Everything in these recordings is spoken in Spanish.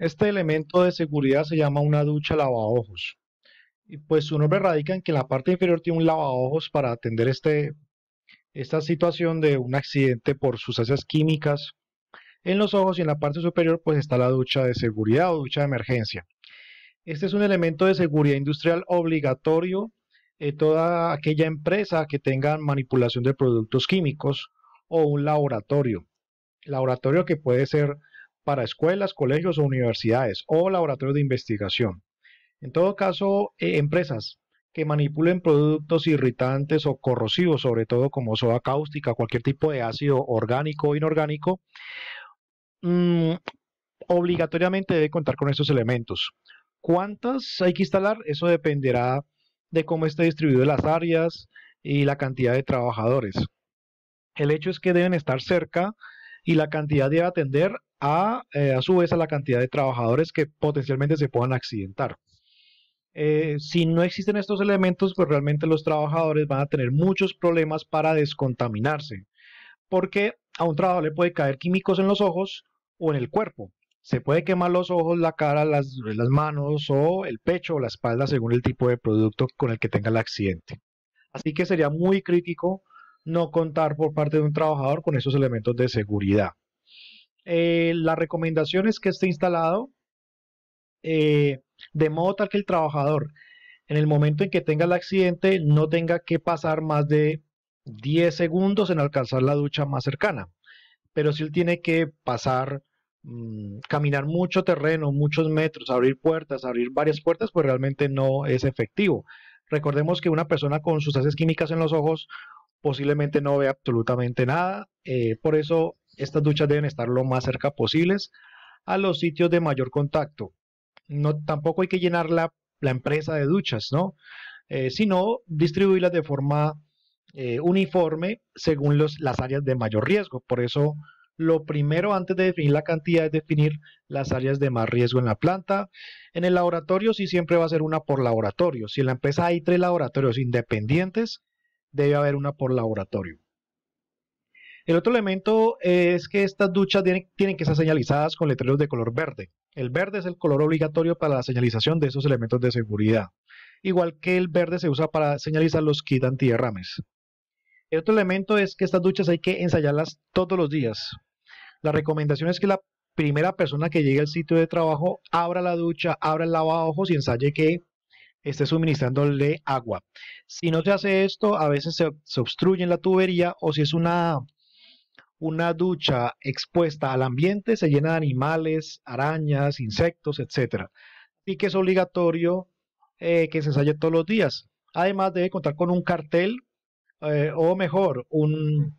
Este elemento de seguridad se llama una ducha lavaojos. Y pues su nombre radica en que en la parte inferior tiene un lavaojos para atender este, esta situación de un accidente por sustancias químicas en los ojos y en la parte superior pues está la ducha de seguridad o ducha de emergencia. Este es un elemento de seguridad industrial obligatorio en toda aquella empresa que tenga manipulación de productos químicos o un laboratorio. Laboratorio que puede ser para escuelas, colegios o universidades o laboratorios de investigación. En todo caso, eh, empresas que manipulen productos irritantes o corrosivos, sobre todo como soda cáustica, cualquier tipo de ácido orgánico o inorgánico, mm, obligatoriamente debe contar con estos elementos. ¿Cuántas hay que instalar? Eso dependerá de cómo esté distribuido las áreas y la cantidad de trabajadores. El hecho es que deben estar cerca y la cantidad debe atender eh, a, su vez a la cantidad de trabajadores que potencialmente se puedan accidentar. Eh, si no existen estos elementos, pues realmente los trabajadores van a tener muchos problemas para descontaminarse, porque a un trabajador le puede caer químicos en los ojos o en el cuerpo. Se puede quemar los ojos, la cara, las, las manos o el pecho o la espalda según el tipo de producto con el que tenga el accidente. Así que sería muy crítico no contar por parte de un trabajador con esos elementos de seguridad. Eh, la recomendación es que esté instalado eh, de modo tal que el trabajador en el momento en que tenga el accidente no tenga que pasar más de 10 segundos en alcanzar la ducha más cercana. Pero si él tiene que pasar, mm, caminar mucho terreno, muchos metros, abrir puertas, abrir varias puertas, pues realmente no es efectivo. Recordemos que una persona con sustancias químicas en los ojos posiblemente no ve absolutamente nada. Eh, por eso estas duchas deben estar lo más cerca posibles a los sitios de mayor contacto. No, tampoco hay que llenar la, empresa de duchas, ¿no? Eh, sino distribuirlas de forma eh, uniforme según las áreas de mayor riesgo. Por eso, lo primero antes de definir la cantidad es definir las áreas de más riesgo en la planta. En el laboratorio sí siempre va a ser una por laboratorio. Si en la empresa hay tres laboratorios independientes, debe haber una por laboratorio. El otro elemento es que estas duchas tienen, que ser señalizadas con letreros de color verde. El verde es el color obligatorio para la señalización de esos elementos de seguridad, igual que el verde se usa para señalizar los kits antiderrames. El otro elemento es que estas duchas hay que ensayarlas todos los días. La recomendación es que la primera persona que llegue al sitio de trabajo abra la ducha, abra el ojos y ensaye que esté suministrándole agua. Si no se hace esto, a veces se, se obstruye en la tubería o si es una una ducha expuesta al ambiente se llena de animales, arañas, insectos, etc. Y que es obligatorio eh, que se ensaye todos los días. Además debe contar con un cartel eh, o mejor, un,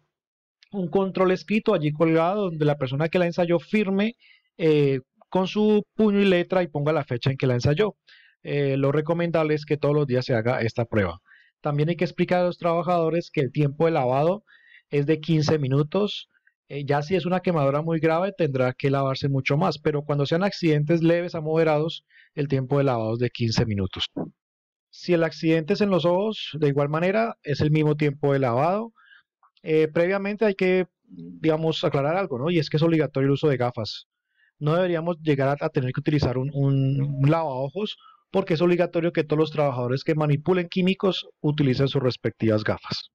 un, control escrito allí colgado donde la persona que la ensayó firme eh, con su puño y letra y ponga la fecha en que la ensayó. lo recomendable es que todos los días se haga esta prueba. También hay que explicar a los trabajadores que el tiempo de lavado es de 15 minutos. Eh, ya si es una quemadura muy grave, tendrá que lavarse mucho más, pero cuando sean accidentes leves a moderados, el tiempo de lavado es de 15 minutos. Si el accidente es en los ojos, de igual manera, es el mismo tiempo de lavado. Eh, previamente hay que, digamos, aclarar algo, ¿no? Y es que es obligatorio el uso de gafas. No deberíamos llegar a, tener que utilizar un, un, un porque es obligatorio que todos los trabajadores que manipulen químicos utilicen sus respectivas gafas.